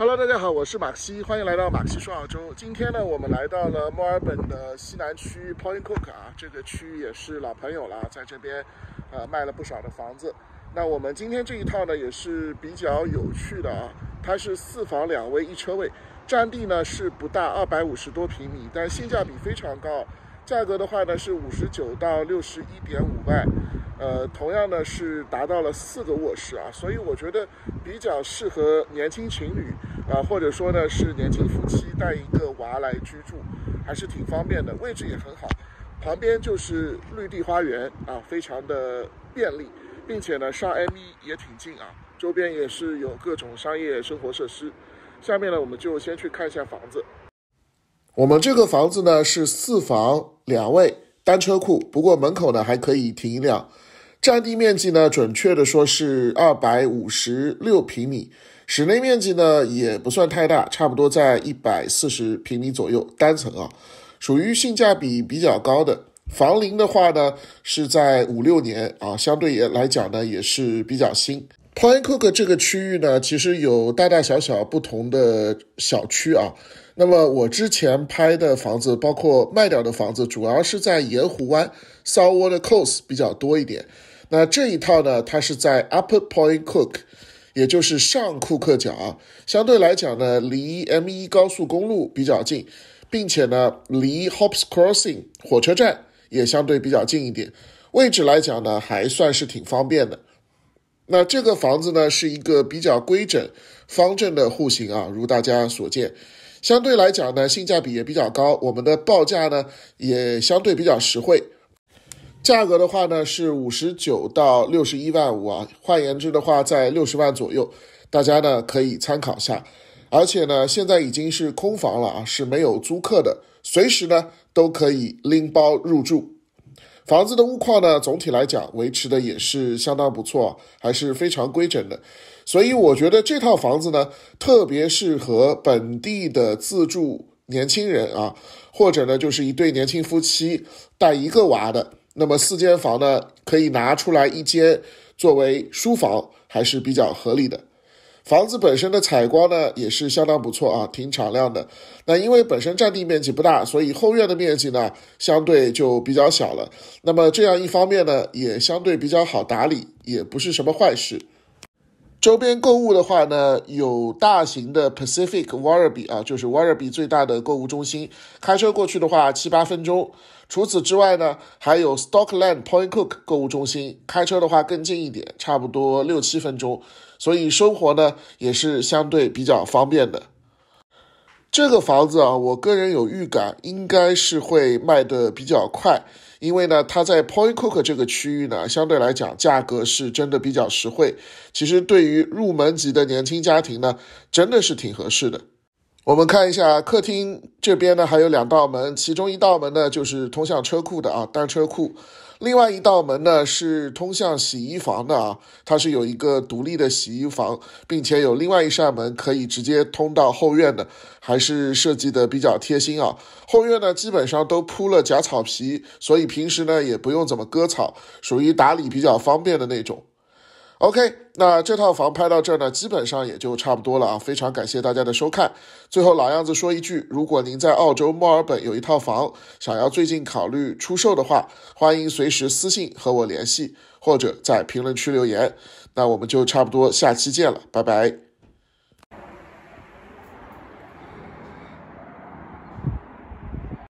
Hello，大家好，我是马克西，欢迎来到马克西说澳洲。今天呢，我们来到了墨尔本的西南区 Point Cook 啊，这个区域也是老朋友了，在这边，呃，卖了不少的房子。那我们今天这一套呢，也是比较有趣的啊，它是四房两卫一车位，占地呢是不大二百五十多平米，但性价比非常高。价格的话呢是五十九到六十一点五万，呃，同样呢是达到了四个卧室啊，所以我觉得比较适合年轻情侣啊，或者说呢是年轻夫妻带一个娃来居住，还是挺方便的，位置也很好，旁边就是绿地花园啊，非常的便利，并且呢上 M 一也挺近啊，周边也是有各种商业生活设施，下面呢我们就先去看一下房子。我们这个房子呢是四房两卫单车库，不过门口呢还可以停一辆。占地面积呢，准确的说是二百五十六平米，室内面积呢也不算太大，差不多在一百四十平米左右，单层啊，属于性价比比较高的。房龄的话呢是在五六年啊，相对也来讲呢也是比较新。Point Cook 这个区域呢，其实有大大小小不同的小区啊。那么我之前拍的房子，包括卖掉的房子，主要是在盐湖湾 s o u t h w a r Coast） 比较多一点。那这一套呢，它是在 Upper Point Cook，也就是上库克角，啊。相对来讲呢，离 M1 高速公路比较近，并且呢，离 h o p s Crossing 火车站也相对比较近一点。位置来讲呢，还算是挺方便的。那这个房子呢，是一个比较规整、方正的户型啊，如大家所见，相对来讲呢，性价比也比较高，我们的报价呢也相对比较实惠。价格的话呢是五十九到六十一万五啊，换言之的话，在六十万左右，大家呢可以参考下。而且呢，现在已经是空房了啊，是没有租客的，随时呢都可以拎包入住。房子的物况呢，总体来讲维持的也是相当不错，还是非常规整的。所以我觉得这套房子呢，特别适合本地的自住年轻人啊，或者呢就是一对年轻夫妻带一个娃的。那么四间房呢，可以拿出来一间作为书房，还是比较合理的。房子本身的采光呢，也是相当不错啊，挺敞亮的。那因为本身占地面积不大，所以后院的面积呢，相对就比较小了。那么这样一方面呢，也相对比较好打理，也不是什么坏事。周边购物的话呢，有大型的 Pacific Warabi 啊，就是 Warabi 最大的购物中心。开车过去的话，七八分钟。除此之外呢，还有 Stockland Point Cook 购物中心。开车的话更近一点，差不多六七分钟。所以生活呢也是相对比较方便的。这个房子啊，我个人有预感，应该是会卖的比较快，因为呢，它在 Point Cook 这个区域呢，相对来讲价格是真的比较实惠。其实对于入门级的年轻家庭呢，真的是挺合适的。我们看一下客厅这边呢，还有两道门，其中一道门呢就是通向车库的啊，单车库。另外一道门呢，是通向洗衣房的啊，它是有一个独立的洗衣房，并且有另外一扇门可以直接通到后院的，还是设计的比较贴心啊。后院呢，基本上都铺了假草皮，所以平时呢也不用怎么割草，属于打理比较方便的那种。OK，那这套房拍到这儿呢，基本上也就差不多了啊！非常感谢大家的收看。最后老样子说一句，如果您在澳洲墨尔本有一套房，想要最近考虑出售的话，欢迎随时私信和我联系，或者在评论区留言。那我们就差不多下期见了，拜拜。